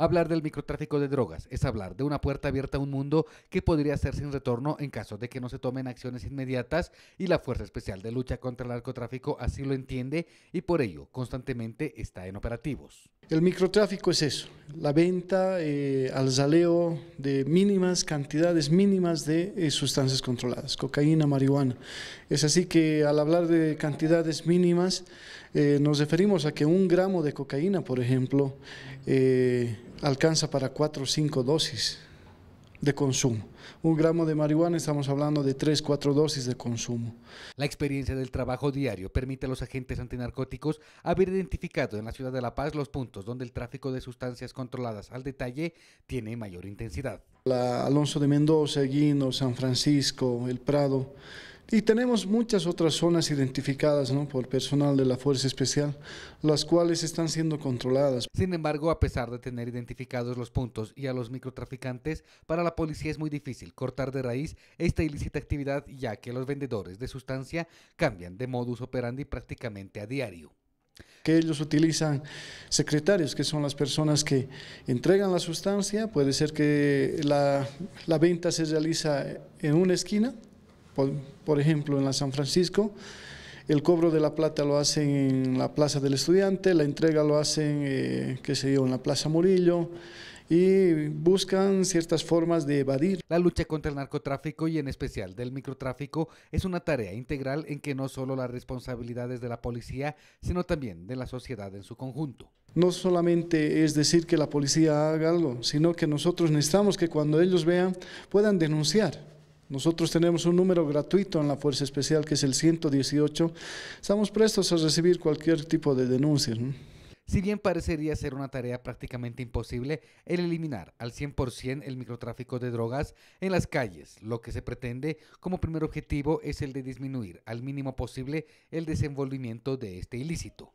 Hablar del microtráfico de drogas es hablar de una puerta abierta a un mundo que podría ser sin retorno en caso de que no se tomen acciones inmediatas y la Fuerza Especial de Lucha contra el Narcotráfico así lo entiende y por ello constantemente está en operativos. El microtráfico es eso, la venta eh, al zaleo de mínimas cantidades mínimas de eh, sustancias controladas, cocaína, marihuana. Es así que al hablar de cantidades mínimas eh, nos referimos a que un gramo de cocaína, por ejemplo, alcanza para cuatro o cinco dosis de consumo. Un gramo de marihuana estamos hablando de 3, 4 dosis de consumo. La experiencia del trabajo diario permite a los agentes antinarcóticos haber identificado en la ciudad de La Paz los puntos donde el tráfico de sustancias controladas al detalle tiene mayor intensidad. Alonso de Mendoza, Guino, San Francisco, El Prado y tenemos muchas otras zonas identificadas por personal de la Fuerza Especial, las cuales están siendo controladas. Sin embargo, a pesar de tener identificados los puntos y a los microtraficantes, para la policía es muy difícil cortar de raíz esta ilícita actividad, ya que los vendedores de sustancia cambian de modus operandi prácticamente a diario que ellos utilizan secretarios, que son las personas que entregan la sustancia, puede ser que la, la venta se realiza en una esquina, por, ejemplo, en la San Francisco, el cobro de la plata lo hacen en la Plaza del Estudiante, la entrega lo hacen, eh, qué sé en la Plaza Murillo y buscan ciertas formas de evadir. La lucha contra el narcotráfico y en especial del microtráfico es una tarea integral en que no solo las responsabilidades de la policía, sino también de la sociedad en su conjunto. No solamente es decir que la policía haga algo, sino que nosotros necesitamos que cuando ellos vean puedan denunciar. Nosotros tenemos un número gratuito en la Fuerza Especial que es el 118. Estamos prestos a recibir cualquier tipo de denuncia. Si bien parecería ser una tarea prácticamente imposible el eliminar al 100% el microtráfico de drogas en las calles, lo que se pretende como primer objetivo es el de disminuir al mínimo posible el desenvolvimiento de este ilícito.